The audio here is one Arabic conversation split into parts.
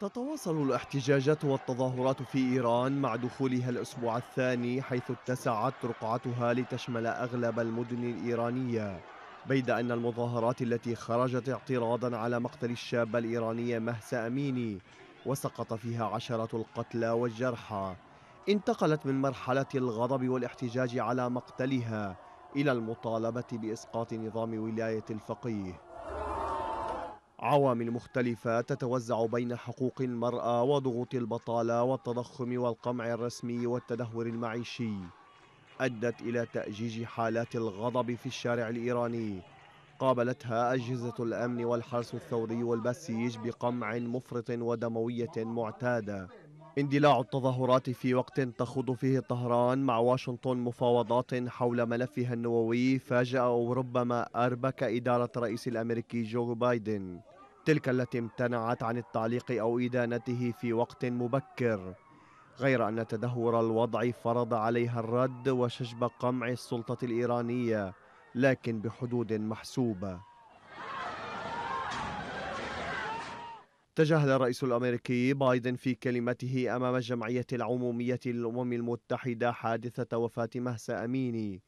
تتواصل الاحتجاجات والتظاهرات في إيران مع دخولها الأسبوع الثاني حيث اتسعت رقعتها لتشمل أغلب المدن الإيرانية بيد أن المظاهرات التي خرجت اعتراضا على مقتل الشابة الإيرانية مهسا أميني وسقط فيها عشرة القتلى والجرحى انتقلت من مرحلة الغضب والاحتجاج على مقتلها إلى المطالبة بإسقاط نظام ولاية الفقيه عوامل مختلفة تتوزع بين حقوق المرأة وضغوط البطالة والتضخم والقمع الرسمي والتدهور المعيشي أدت إلى تأجيج حالات الغضب في الشارع الإيراني قابلتها أجهزة الأمن والحرس الثوري والبسيج بقمع مفرط ودموية معتادة اندلاع التظاهرات في وقت تخوض فيه طهران مع واشنطن مفاوضات حول ملفها النووي فاجأ وربما أربك إدارة الرئيس الأمريكي جو بايدن تلك التي امتنعت عن التعليق أو إدانته في وقت مبكر غير أن تدهور الوضع فرض عليها الرد وشجب قمع السلطة الإيرانية لكن بحدود محسوبة تجاهل الرئيس الامريكي بايدن في كلمته امام الجمعيه العموميه للامم المتحده حادثه وفاه مهسا اميني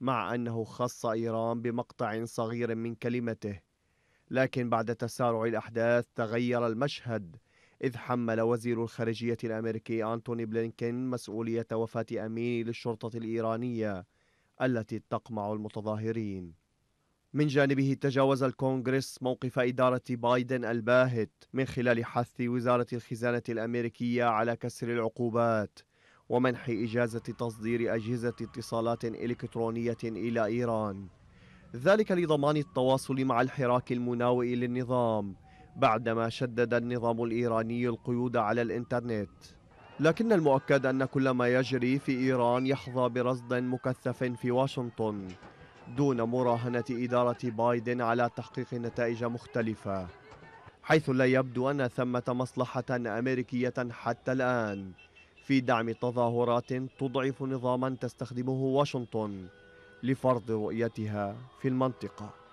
مع انه خص ايران بمقطع صغير من كلمته لكن بعد تسارع الاحداث تغير المشهد إذ حمل وزير الخارجية الأمريكي أنتوني بلينكين مسؤولية وفاة أميني للشرطة الإيرانية التي تقمع المتظاهرين من جانبه تجاوز الكونغرس موقف إدارة بايدن الباهت من خلال حث وزارة الخزانة الأمريكية على كسر العقوبات ومنح إجازة تصدير أجهزة اتصالات إلكترونية إلى إيران ذلك لضمان التواصل مع الحراك المناوئ للنظام بعدما شدد النظام الإيراني القيود على الإنترنت لكن المؤكد أن كل ما يجري في إيران يحظى برصد مكثف في واشنطن دون مراهنة إدارة بايدن على تحقيق نتائج مختلفة حيث لا يبدو أن ثمة مصلحة أمريكية حتى الآن في دعم تظاهرات تضعف نظاما تستخدمه واشنطن لفرض رؤيتها في المنطقه